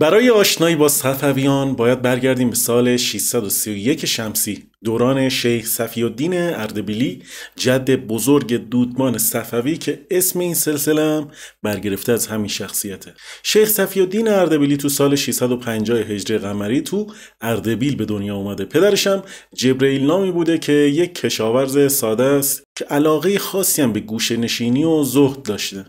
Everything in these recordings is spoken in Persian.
برای آشنایی با صفویان باید برگردیم به سال 631 شمسی دوران شیخ صفی الدین اردبیلی جد بزرگ دودمان صفوی که اسم این سلسله هم برگرفته از همین شخصیته شیخ صفی الدین اردبیلی تو سال 650 هجری قمری تو اردبیل به دنیا اومده پدرش هم جبرئیل نامی بوده که یک کشاورز ساده است که علاقه خاصی هم به گوشه نشینی و زهد داشته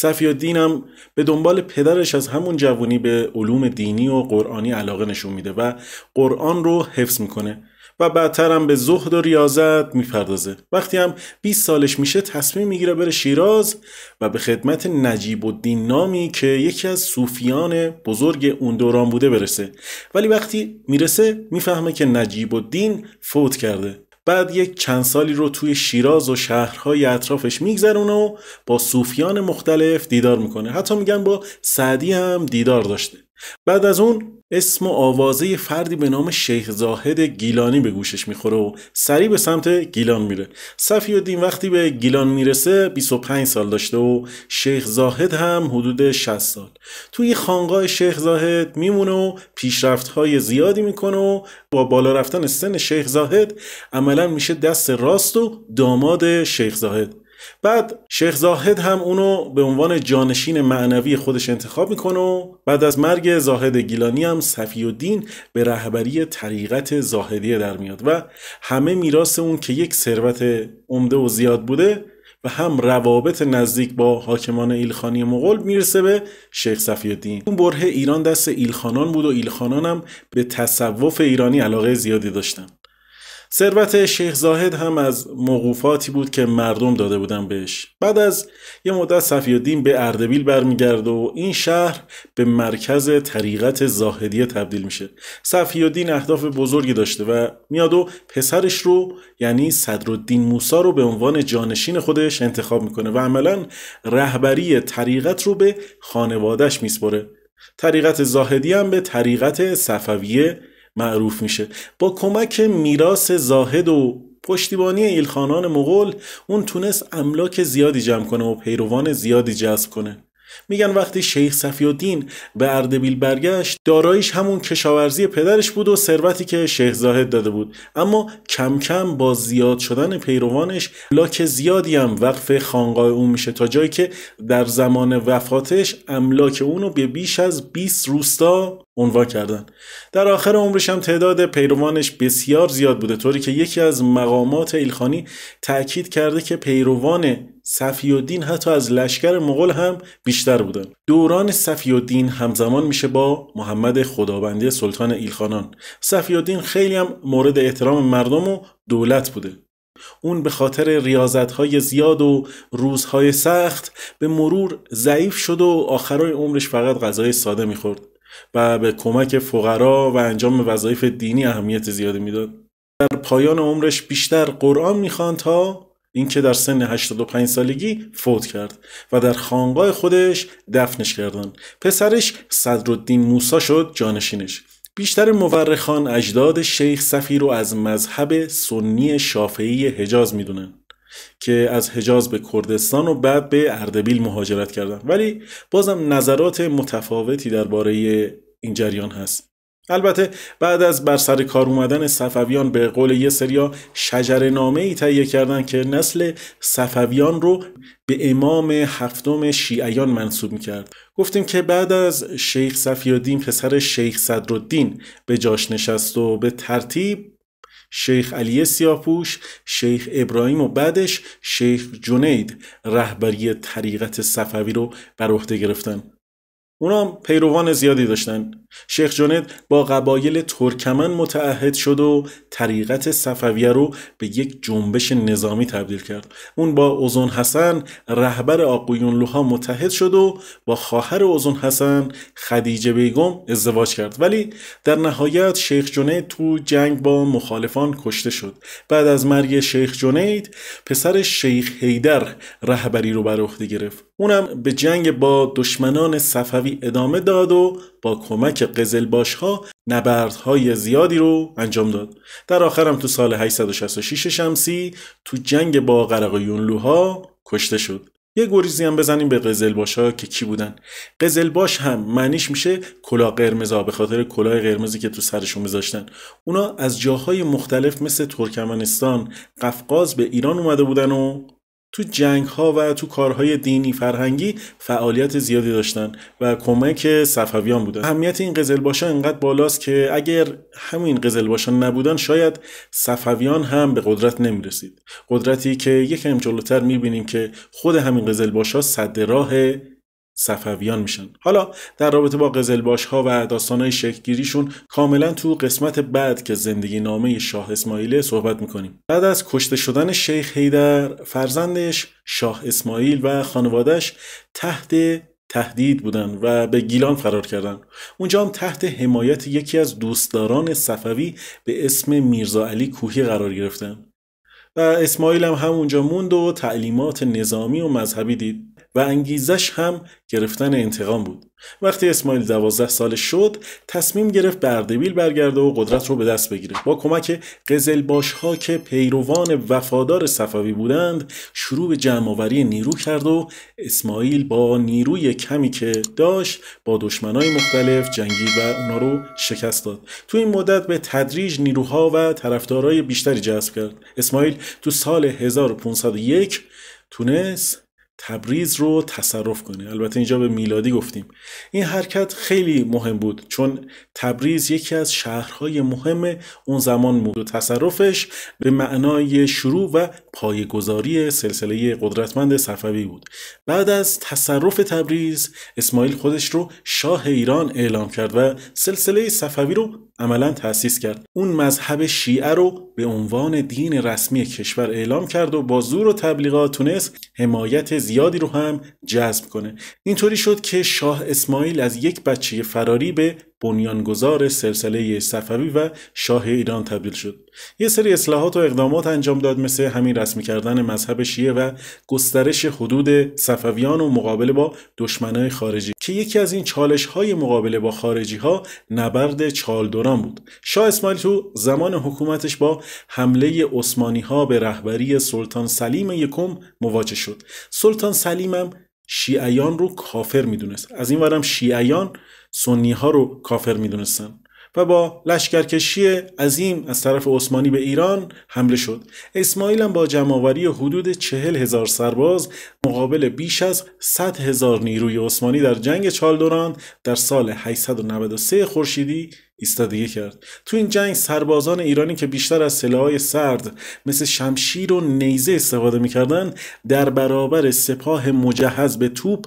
صفی هم به دنبال پدرش از همون جوانی به علوم دینی و قرآنی علاقه نشون میده و قرآن رو حفظ میکنه و بعدتر هم به زهد و ریاضت میپردازه وقتی هم 20 سالش میشه تصمیم میگیره بره شیراز و به خدمت نجیب الدین نامی که یکی از صوفیان بزرگ اون دوران بوده برسه ولی وقتی میرسه میفهمه که نجیب الدین فوت کرده بعد یک چند سالی رو توی شیراز و شهرهای اطرافش میگذرونه و با صوفیان مختلف دیدار میکنه حتی میگن با سعدی هم دیدار داشته بعد از اون اسم و آوازه فردی به نام شیخ زاهد گیلانی به گوشش میخوره و سریع به سمت گیلان میره صفی الدین وقتی به گیلان میرسه 25 سال داشته و شیخ زاهد هم حدود 60 سال توی خانقاه شیخ زاهد میمونه و پیشرفت های زیادی میکنه و با بالا رفتن سن شیخ زاهد عملا میشه دست راست و داماد شیخ زاهد بعد شیخ زاهد هم اونو به عنوان جانشین معنوی خودش انتخاب میکنه و بعد از مرگ زاهد گیلانی هم صفی دین به رهبری طریقت زاهدیه در میاد و همه میراث اون که یک ثروت عمده و زیاد بوده و هم روابط نزدیک با حاکمان ایلخانی مغول میرسه به شیخ صفی الدین اون بره ایران دست ایلخانان بود و ایلخانان هم به تصوف ایرانی علاقه زیادی داشتن ثروت شیخ زاهد هم از موقوفاتی بود که مردم داده بودن بهش بعد از یه مدت صفی الدین به اردبیل برمیگرده و این شهر به مرکز طریقت زاهدیه تبدیل میشه صفی الدین اهداف بزرگی داشته و میاد و پسرش رو یعنی صدرالدین موسا رو به عنوان جانشین خودش انتخاب میکنه و عملا رهبری طریقت رو به خانوادهش میسپره طریقت زاهدی هم به طریقت صفویه معروف میشه با کمک میراث زاهد و پشتیبانی ایلخانان مغول اون تونست املاک زیادی جمع کنه و پیروان زیادی جذب کنه میگن وقتی شیخ صفی الدین به اردبیل برگشت دارایش همون کشاورزی پدرش بود و ثروتی که شیخ زاهد داده بود اما کم کم با زیاد شدن پیروانش لاک زیادی هم وقف خانقاه اون میشه تا جایی که در زمان وفاتش املاک اونو به بیش از 20 روستا عنوا کردن در آخر عمرش هم تعداد پیروانش بسیار زیاد بوده طوری که یکی از مقامات ایلخانی تاکید کرده که پیروان صفی حتی از لشکر مغل هم بیشتر بودن دوران صفی همزمان میشه با محمد خداوندی سلطان ایلخانان صفی الدین خیلی هم مورد احترام مردم و دولت بوده اون به خاطر های زیاد و روزهای سخت به مرور ضعیف شد و آخرای عمرش فقط غذای ساده میخورد و به کمک فقرا و انجام وظایف دینی اهمیت زیادی میداد در پایان عمرش بیشتر قرآن میخواند تا اینکه در سن 85 سالگی فوت کرد و در خانقاه خودش دفنش کردند پسرش صدرالدین موسا شد جانشینش بیشتر مورخان اجداد شیخ صفی رو از مذهب سنی شافعی حجاز میدونن که از حجاز به کردستان و بعد به اردبیل مهاجرت کردن ولی بازم نظرات متفاوتی درباره این جریان هست البته بعد از بر سر کار اومدن صفویان به قول یه سریا شجر نامه ای تهیه کردن که نسل صفویان رو به امام هفتم شیعیان منصوب میکرد گفتیم که بعد از شیخ صفیالدین پسر شیخ صدرالدین به جاش نشست و به ترتیب شیخ علی سیاپوش، شیخ ابراهیم و بعدش شیخ جنید رهبری طریقت صفوی رو بر عهده گرفتن. اونا پیروان زیادی داشتن شیخ جنید با قبایل ترکمن متعهد شد و طریقت صفویه رو به یک جنبش نظامی تبدیل کرد اون با اوزون حسن رهبر آقویونلوها متحد شد و با خواهر اوزون حسن خدیجه بیگم ازدواج کرد ولی در نهایت شیخ جنید تو جنگ با مخالفان کشته شد بعد از مرگ شیخ جنید پسر شیخ هیدر رهبری رو بر عهده گرفت اونم به جنگ با دشمنان صفوی ادامه داد و با کمک قزلباش ها نبردهای زیادی رو انجام داد در آخرم تو سال 866 شمسی تو جنگ با قرقیونلوها کشته شد یه گریزی هم بزنیم به قزلباش ها که کی بودن قزلباش هم معنیش میشه کلاه ها به خاطر کلاه قرمزی که تو سرشون میذاشتن اونا از جاهای مختلف مثل ترکمنستان قفقاز به ایران اومده بودن و تو جنگ ها و تو کارهای دینی فرهنگی فعالیت زیادی داشتن و کمک صفویان بودن اهمیت این باشا انقدر بالاست که اگر همین قزلباشان نبودن شاید صفویان هم به قدرت رسید. قدرتی که یکم جلوتر بینیم که خود همین باشا صد راه صفویان میشن حالا در رابطه با قزلباش ها و داستانهای شکلگیریشون کاملا تو قسمت بعد که زندگی نامه شاه اسماعیل صحبت میکنیم بعد از کشته شدن شیخ حیدر فرزندش شاه اسماعیل و خانوادش تحت تهدید بودن و به گیلان فرار کردن اونجا هم تحت حمایت یکی از دوستداران صفوی به اسم میرزا علی کوهی قرار گرفتن و اسماعیل هم همونجا موند و تعلیمات نظامی و مذهبی دید و انگیزش هم گرفتن انتقام بود وقتی اسماعیل دوازده سال شد تصمیم گرفت به اردبیل برگرده و قدرت رو به دست بگیره با کمک قزلباش ها که پیروان وفادار صفوی بودند شروع به جمعآوری نیرو کرد و اسماعیل با نیروی کمی که داشت با دشمنای مختلف جنگید و اونا رو شکست داد تو این مدت به تدریج نیروها و طرفدارای بیشتری جذب کرد اسماعیل تو سال 1501 تونست تبریز رو تصرف کنه البته اینجا به میلادی گفتیم این حرکت خیلی مهم بود چون تبریز یکی از شهرهای مهم اون زمان بود و تصرفش به معنای شروع و پایگذاری سلسله قدرتمند صفوی بود بعد از تصرف تبریز اسماعیل خودش رو شاه ایران اعلام کرد و سلسله صفوی رو عملا تأسیس کرد اون مذهب شیعه رو به عنوان دین رسمی کشور اعلام کرد و با زور و تبلیغات تونست حمایت زیادی رو هم جذب کنه اینطوری شد که شاه اسماعیل از یک بچه فراری به بنیانگذار سلسله صفوی و شاه ایران تبدیل شد یه سری اصلاحات و اقدامات انجام داد مثل همین رسمی کردن مذهب شیعه و گسترش حدود صفویان و مقابله با دشمنای خارجی که یکی از این چالش های مقابله با خارجی ها نبرد چالدوران بود شاه اسماعیل تو زمان حکومتش با حمله عثمانی ها به رهبری سلطان سلیم یکم مواجه شد سلطان سلیمم شیعیان رو کافر میدونست از این ورم شیعیان سنی ها رو کافر میدونستن و با لشکرکشی عظیم از طرف عثمانی به ایران حمله شد اسماعیل هم با جمعآوری حدود چهل هزار سرباز مقابل بیش از 100 هزار نیروی عثمانی در جنگ چالدوران در سال 893 خورشیدی ایستادگی کرد تو این جنگ سربازان ایرانی که بیشتر از های سرد مثل شمشیر و نیزه استفاده میکردند در برابر سپاه مجهز به توپ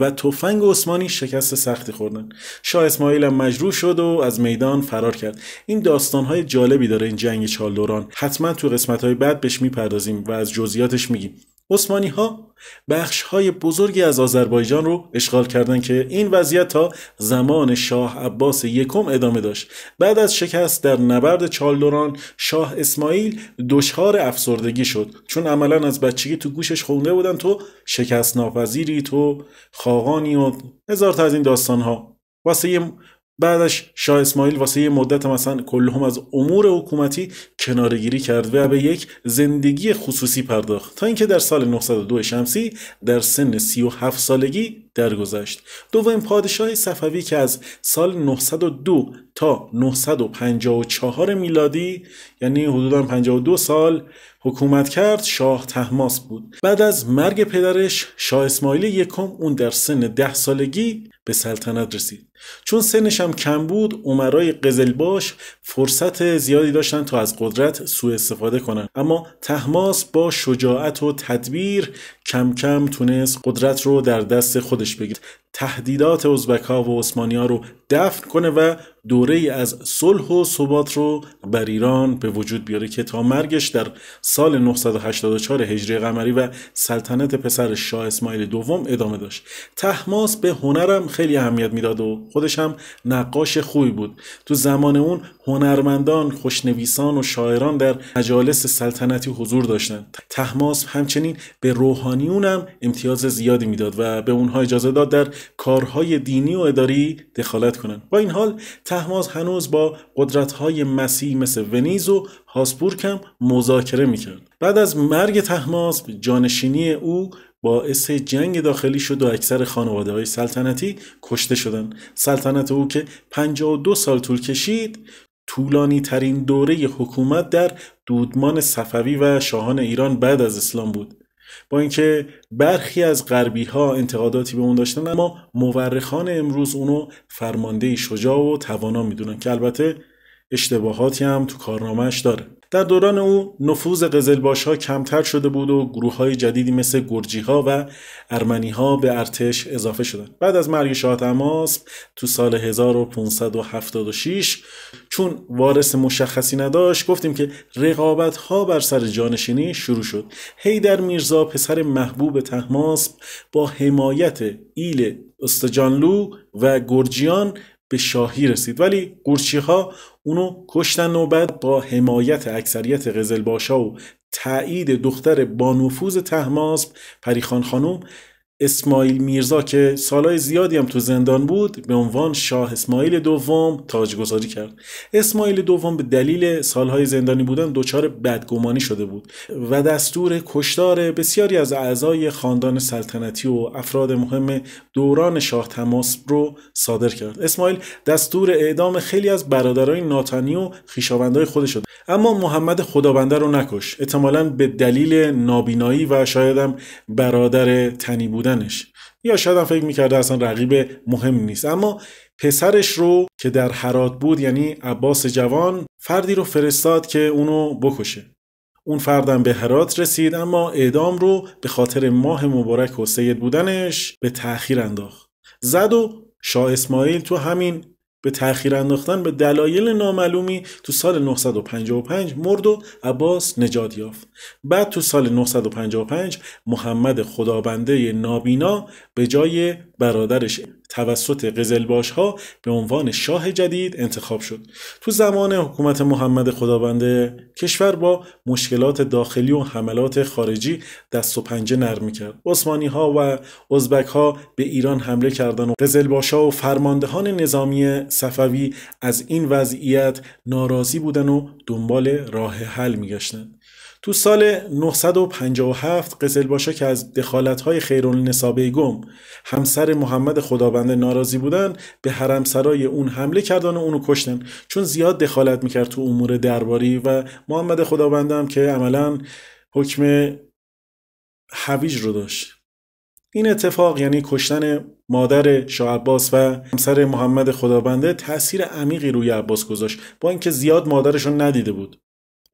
و تفنگ عثمانی شکست سختی خوردن شاه اسماعیل هم مجروح شد و از میدان فرار کرد این داستانهای جالبی داره این جنگ چالدوران حتما تو های بعد بهش میپردازیم و از جزئیاتش میگیم عثمانی ها بخش های بزرگی از آذربایجان رو اشغال کردند که این وضعیت تا زمان شاه عباس یکم ادامه داشت بعد از شکست در نبرد چالدوران شاه اسماعیل دچار افسردگی شد چون عملا از بچگی تو گوشش خونده بودن تو شکست ناپذیری تو خاقانی و هزار تا از این داستان ها واسه بعدش شاه اسماعیل واسه یه مدت مثلا کلهم از امور حکومتی گیری کرد و به یک زندگی خصوصی پرداخت تا اینکه در سال 902 شمسی در سن 37 سالگی درگذشت دومین پادشاه صفوی که از سال 902 تا 954 میلادی یعنی حدودا 52 سال حکومت کرد شاه تحماس بود بعد از مرگ پدرش شاه اسماعیل یکم اون در سن ده سالگی به سلطنت رسید چون سنش هم کم بود عمرای قزلباش فرصت زیادی داشتن تا از قدرت سوء استفاده کنن اما تحماس با شجاعت و تدبیر کم کم تونست قدرت رو در دست خودش خودش بگیره تهدیدات ازبک و عثمانی ها رو دفن کنه و دوره ای از صلح و ثبات رو بر ایران به وجود بیاره که تا مرگش در سال 984 هجری قمری و سلطنت پسر شاه اسماعیل دوم ادامه داشت تحماس به هنرم خیلی اهمیت میداد و خودش هم نقاش خوبی بود تو زمان اون هنرمندان خوشنویسان و شاعران در مجالس سلطنتی حضور داشتند تحماس همچنین به روحانیون هم امتیاز زیادی میداد و به اونها اجازه داد در کارهای دینی و اداری دخالت کنند با این حال تهماز هنوز با قدرت‌های مسیحی مثل ونیز و هاسبورگ هم مذاکره میکرد بعد از مرگ تهماز جانشینی او باعث جنگ داخلی شد و اکثر خانواده های سلطنتی کشته شدند. سلطنت او که 52 سال طول کشید طولانی ترین دوره حکومت در دودمان صفوی و شاهان ایران بعد از اسلام بود با اینکه برخی از غربی ها انتقاداتی به اون داشتن اما مورخان امروز اونو فرمانده شجاع و توانا میدونن که البته اشتباهاتی هم تو کارنامهش داره در دوران او نفوذ قزلباش ها کمتر شده بود و گروه های جدیدی مثل گرجی ها و ارمنی ها به ارتش اضافه شدند. بعد از مرگ شاه تماس تو سال 1576 چون وارث مشخصی نداشت گفتیم که رقابت ها بر سر جانشینی شروع شد. هیدر میرزا پسر محبوب تهماسب با حمایت ایل استجانلو و گرجیان به شاهی رسید ولی قورچی ها اونو کشتن و بعد با حمایت اکثریت قزلباشا و تایید دختر بانفوز تهماسب پریخان خانم اسماعیل میرزا که سالهای زیادی هم تو زندان بود به عنوان شاه اسماعیل دوم تاجگذاری کرد اسماعیل دوم به دلیل سالهای زندانی بودن دچار بدگمانی شده بود و دستور کشتار بسیاری از اعضای خاندان سلطنتی و افراد مهم دوران شاه تماس رو صادر کرد اسماعیل دستور اعدام خیلی از برادرای ناتانی و خویشاوندهای خودش شد اما محمد خدابنده رو نکش احتمالا به دلیل نابینایی و شایدم برادر تنی بود یا شاید هم فکر میکرده اصلا رقیب مهم نیست اما پسرش رو که در حرات بود یعنی عباس جوان فردی رو فرستاد که اونو بکشه اون فردم به حرات رسید اما اعدام رو به خاطر ماه مبارک و سید بودنش به تأخیر انداخت زد و شاه اسماعیل تو همین به تأخیر انداختن به دلایل نامعلومی تو سال 955 مرد و عباس نجات یافت بعد تو سال 955 محمد خدابنده نابینا به جای برادرش توسط قزلباش ها به عنوان شاه جدید انتخاب شد تو زمان حکومت محمد خدابنده کشور با مشکلات داخلی و حملات خارجی دست و پنجه نرم کرد عثمانی ها و ازبک ها به ایران حمله کردند و قزلباش ها و فرماندهان نظامی صفوی از این وضعیت ناراضی بودن و دنبال راه حل میگشتند تو سال 957 قزل باشا که از دخالتهای نسابه گم همسر محمد خدابنده ناراضی بودن به حرمسرای اون حمله کردن و اونو کشتن چون زیاد دخالت میکرد تو امور درباری و محمد خدابنده هم که عملا حکم هویج رو داشت این اتفاق یعنی کشتن مادر شاه عباس و همسر محمد خدابنده تاثیر عمیقی روی عباس گذاشت با اینکه زیاد مادرشون ندیده بود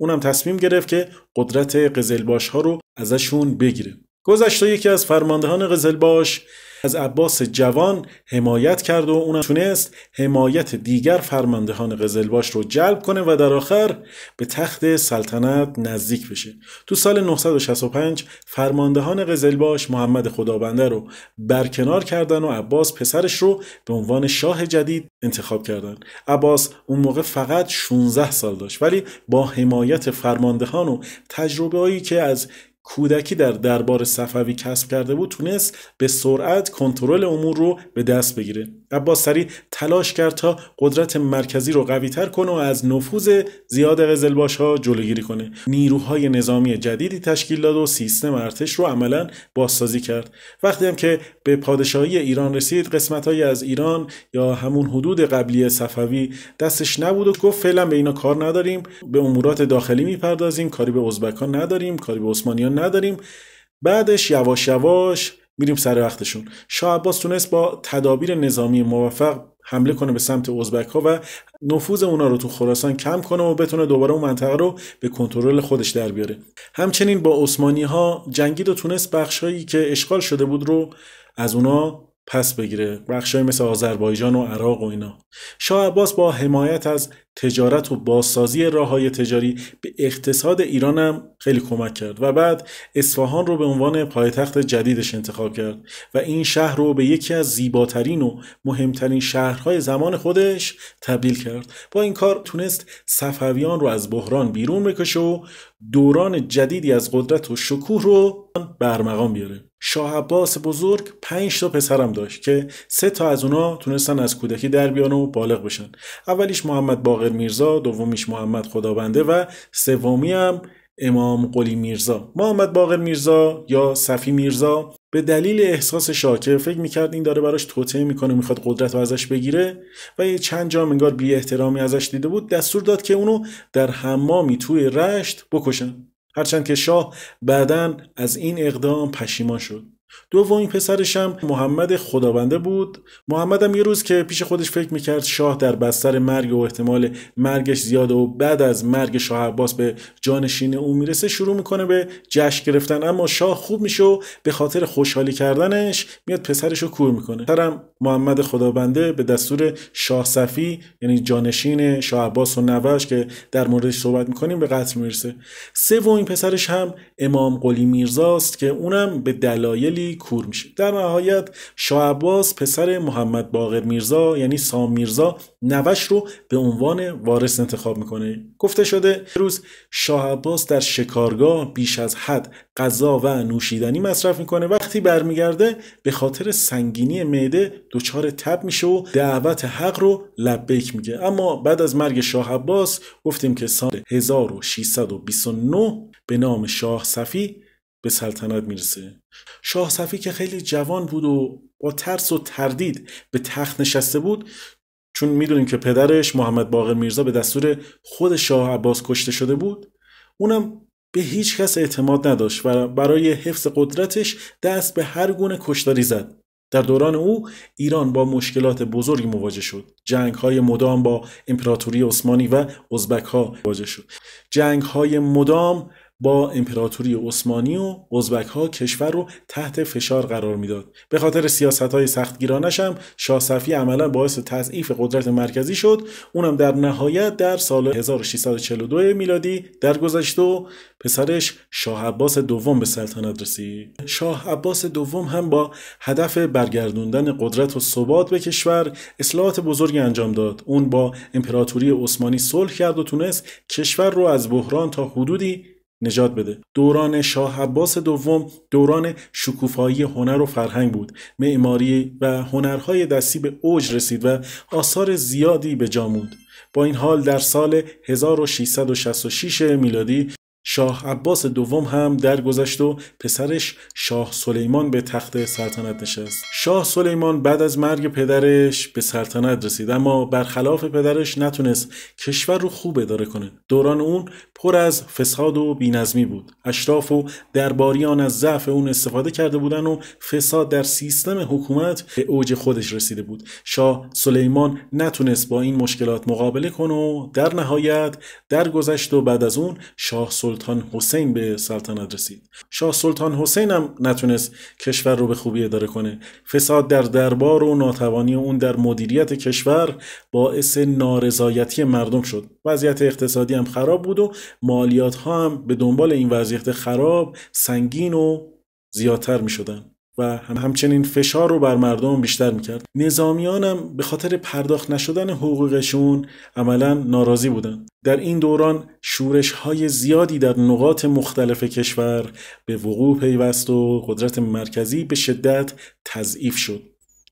اونم تصمیم گرفت که قدرت قزلباش ها رو ازشون بگیره گذشته یکی از فرماندهان قزلباش از عباس جوان حمایت کرد و اونم تونست حمایت دیگر فرماندهان قزلباش رو جلب کنه و در آخر به تخت سلطنت نزدیک بشه تو سال 965 فرماندهان قزلباش محمد خدابنده رو برکنار کردن و عباس پسرش رو به عنوان شاه جدید انتخاب کردن عباس اون موقع فقط 16 سال داشت ولی با حمایت فرماندهان و تجربه هایی که از کودکی در دربار صفوی کسب کرده بود تونست به سرعت کنترل امور رو به دست بگیره عباس سری تلاش کرد تا قدرت مرکزی رو تر کنه و از نفوذ زیاد قزلباش ها جلوگیری کنه نیروهای نظامی جدیدی تشکیل داد و سیستم ارتش رو عملا بازسازی کرد وقتی هم که به پادشاهی ایران رسید قسمت های از ایران یا همون حدود قبلی صفوی دستش نبود و گفت فعلا به اینا کار نداریم به امورات داخلی میپردازیم کاری به ازبکان نداریم کاری به عثمانیان نداریم بعدش یواش یواش میریم سر وقتشون شاه عباس تونست با تدابیر نظامی موفق حمله کنه به سمت ازبک ها و نفوذ اونا رو تو خراسان کم کنه و بتونه دوباره اون منطقه رو به کنترل خودش در بیاره همچنین با عثمانی ها جنگید و تونست هایی که اشغال شده بود رو از اونا پس بگیره بخشای مثل آذربایجان و عراق و اینا شاه عباس با حمایت از تجارت و بازسازی راه های تجاری به اقتصاد ایران هم خیلی کمک کرد و بعد اصفهان رو به عنوان پایتخت جدیدش انتخاب کرد و این شهر رو به یکی از زیباترین و مهمترین شهرهای زمان خودش تبدیل کرد با این کار تونست صفویان رو از بحران بیرون بکشه و دوران جدیدی از قدرت و شکوه رو برمغان بیاره شاه عباس بزرگ پنج تا پسرم داشت که سه تا از اونا تونستن از کودکی در بیان و بالغ بشن اولیش محمد باقر میرزا دومیش محمد خدابنده و سومی هم امام قلی میرزا محمد باقر میرزا یا صفی میرزا به دلیل احساس شاکر فکر میکرد این داره براش توطعه میکنه میخواد قدرت رو ازش بگیره و یه چند جام انگار بی احترامی ازش دیده بود دستور داد که اونو در حمامی توی رشت بکشن هرچند که شاه بعدا از این اقدام پشیمان شد دومین هم محمد خدابنده بود محمد هم یه روز که پیش خودش فکر میکرد شاه در بستر مرگ و احتمال مرگش زیاده و بعد از مرگ شاه عباس به جانشین او میرسه شروع میکنه به جشن گرفتن اما شاه خوب میشه و به خاطر خوشحالی کردنش میاد پسرش رو کور میکنه پسرم محمد خدابنده به دستور شاه صفی یعنی جانشین شاه عباس و نوش که در موردش صحبت میکنیم به قتل میرسه سومین پسرش هم امام قلی میرزاست که اونم به دلایلی کور میشه در نهایت شاه عباس پسر محمد باقر میرزا یعنی سام میرزا نوش رو به عنوان وارث انتخاب میکنه گفته شده روز شاه عباس در شکارگاه بیش از حد غذا و نوشیدنی مصرف میکنه وقتی برمیگرده به خاطر سنگینی معده دچار تب میشه و دعوت حق رو لبیک میگه اما بعد از مرگ شاه گفتیم که سال 1629 به نام شاه صفی به سلطنت میرسه شاه صفی که خیلی جوان بود و با ترس و تردید به تخت نشسته بود چون میدونیم که پدرش محمد باقر میرزا به دستور خود شاه عباس کشته شده بود اونم به هیچ کس اعتماد نداشت و برای حفظ قدرتش دست به هر گونه کشتاری زد در دوران او ایران با مشکلات بزرگی مواجه شد جنگ های مدام با امپراتوری عثمانی و ازبک ها مواجه شد جنگ های مدام با امپراتوری عثمانی و ازبک ها کشور رو تحت فشار قرار میداد به خاطر سیاست های سخت هم شاه صفی عملا باعث تضعیف قدرت مرکزی شد اونم در نهایت در سال 1642 میلادی درگذشت و پسرش شاه عباس دوم به سلطنت رسید شاه عباس دوم هم با هدف برگردوندن قدرت و ثبات به کشور اصلاحات بزرگی انجام داد اون با امپراتوری عثمانی صلح کرد و تونست کشور رو از بحران تا حدودی نجات بده دوران شاه عباس دوم دوران شکوفایی هنر و فرهنگ بود معماری و هنرهای دستی به اوج رسید و آثار زیادی به جا با این حال در سال 1666 میلادی شاه عباس دوم هم درگذشت و پسرش شاه سلیمان به تخت سلطنت نشست شاه سلیمان بعد از مرگ پدرش به سلطنت رسید اما برخلاف پدرش نتونست کشور رو خوب اداره کنه دوران اون پر از فساد و بینظمی بود اشراف و درباریان از ضعف اون استفاده کرده بودن و فساد در سیستم حکومت به اوج خودش رسیده بود شاه سلیمان نتونست با این مشکلات مقابله کنه و در نهایت درگذشت و بعد از اون شاه سلطان حسین به سلطنت رسید شاه سلطان حسین هم نتونست کشور رو به خوبی اداره کنه فساد در دربار و ناتوانی اون در مدیریت کشور باعث نارضایتی مردم شد وضعیت اقتصادی هم خراب بود و مالیات ها هم به دنبال این وضعیت خراب سنگین و زیادتر می شدن و هم همچنین فشار رو بر مردم بیشتر میکرد نظامیان هم به خاطر پرداخت نشدن حقوقشون عملا ناراضی بودند در این دوران شورش های زیادی در نقاط مختلف کشور به وقوع پیوست و قدرت مرکزی به شدت تضعیف شد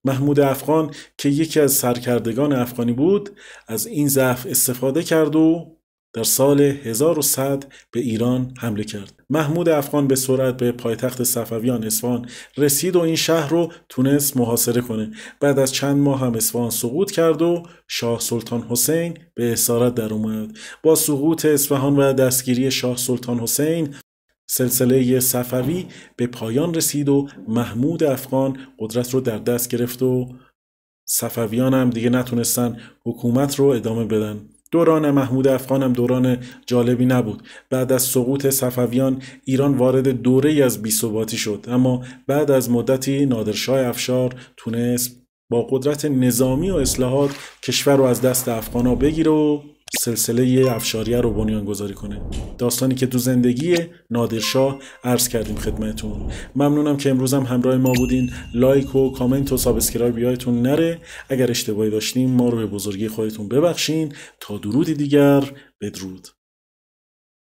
محمود افغان که یکی از سرکردگان افغانی بود از این ضعف استفاده کرد و در سال 1100 به ایران حمله کرد. محمود افغان به سرعت به پایتخت صفویان اصفهان رسید و این شهر رو تونست محاصره کنه. بعد از چند ماه هم اصفهان سقوط کرد و شاه سلطان حسین به اسارت در اومد. با سقوط اصفهان و دستگیری شاه سلطان حسین سلسله صفوی به پایان رسید و محمود افغان قدرت رو در دست گرفت و صفویان هم دیگه نتونستن حکومت رو ادامه بدن. دوران محمود افغان هم دوران جالبی نبود بعد از سقوط صفویان ایران وارد دوره از بیثباتی شد اما بعد از مدتی نادرشاه افشار تونست با قدرت نظامی و اصلاحات کشور رو از دست افغانا بگیره و سلسله افشاریه رو بنیان گذاری کنه داستانی که تو زندگی نادرشاه عرض کردیم خدمتون ممنونم که هم همراه ما بودین لایک و کامنت و سابسکرایب یادتون نره اگر اشتباهی داشتیم ما رو به بزرگی خودتون ببخشین تا درودی دیگر بدرود